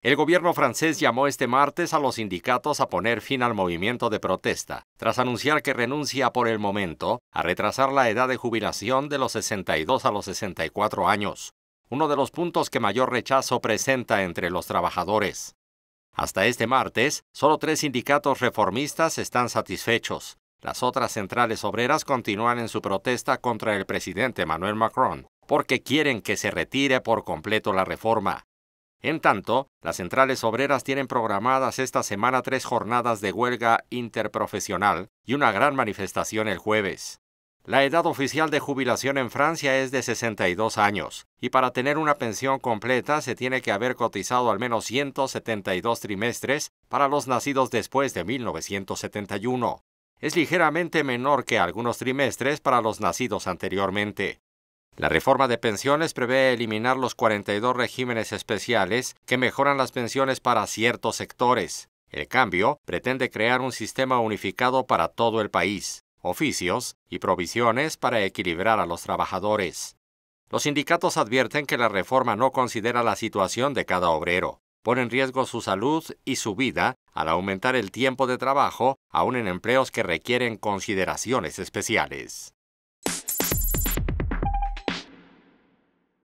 El gobierno francés llamó este martes a los sindicatos a poner fin al movimiento de protesta, tras anunciar que renuncia por el momento a retrasar la edad de jubilación de los 62 a los 64 años, uno de los puntos que mayor rechazo presenta entre los trabajadores. Hasta este martes, solo tres sindicatos reformistas están satisfechos. Las otras centrales obreras continúan en su protesta contra el presidente Emmanuel Macron, porque quieren que se retire por completo la reforma. En tanto, las centrales obreras tienen programadas esta semana tres jornadas de huelga interprofesional y una gran manifestación el jueves. La edad oficial de jubilación en Francia es de 62 años, y para tener una pensión completa se tiene que haber cotizado al menos 172 trimestres para los nacidos después de 1971. Es ligeramente menor que algunos trimestres para los nacidos anteriormente. La reforma de pensiones prevé eliminar los 42 regímenes especiales que mejoran las pensiones para ciertos sectores. El cambio pretende crear un sistema unificado para todo el país, oficios y provisiones para equilibrar a los trabajadores. Los sindicatos advierten que la reforma no considera la situación de cada obrero. Pone en riesgo su salud y su vida al aumentar el tiempo de trabajo, aún en empleos que requieren consideraciones especiales.